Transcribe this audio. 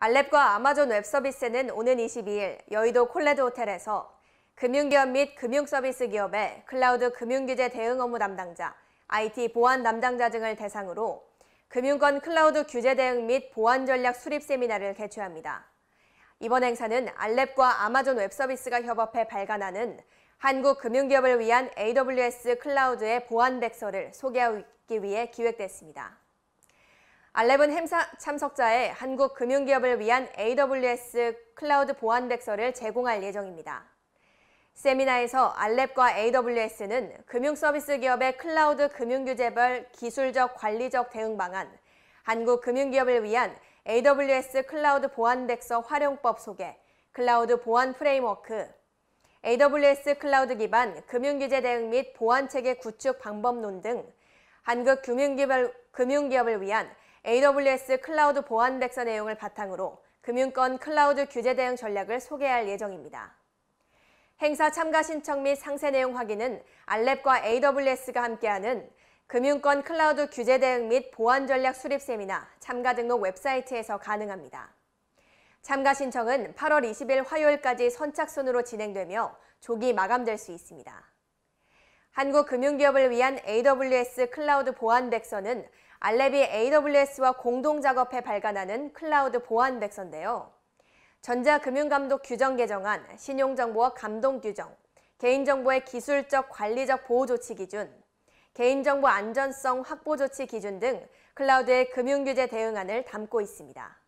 알랩과 아마존 웹서비스는 오는 22일 여의도 콜레드 호텔에서 금융기업 및 금융서비스 기업의 클라우드 금융규제 대응 업무 담당자, IT 보안 담당자 등을 대상으로 금융권 클라우드 규제 대응 및 보안 전략 수립 세미나를 개최합니다. 이번 행사는 알랩과 아마존 웹서비스가 협업해 발간하는 한국 금융기업을 위한 AWS 클라우드의 보안 백서를 소개하기 위해 기획됐습니다. 알렙은 행사 참석자에 한국 금융기업을 위한 AWS 클라우드 보안백서를 제공할 예정입니다. 세미나에서 알렙과 AWS는 금융서비스 기업의 클라우드 금융규제별 기술적 관리적 대응 방안, 한국 금융기업을 위한 AWS 클라우드 보안백서 활용법 소개, 클라우드 보안 프레임워크, AWS 클라우드 기반 금융규제 대응 및 보안체계 구축 방법론 등 한국 금융기업을 위한 AWS 클라우드 보안 백서 내용을 바탕으로 금융권 클라우드 규제 대응 전략을 소개할 예정입니다. 행사 참가 신청 및 상세 내용 확인은 알랩과 AWS가 함께하는 금융권 클라우드 규제 대응 및 보안 전략 수립 세미나 참가 등록 웹사이트에서 가능합니다. 참가 신청은 8월 20일 화요일까지 선착순으로 진행되며 조기 마감될 수 있습니다. 한국금융기업을 위한 AWS 클라우드 보안백서는 알레비 AWS와 공동 작업해 발간하는 클라우드 보안백서인데요. 전자금융감독 규정 개정안, 신용정보와 감독 규정, 개인정보의 기술적 관리적 보호 조치 기준, 개인정보 안전성 확보 조치 기준 등 클라우드의 금융규제 대응안을 담고 있습니다.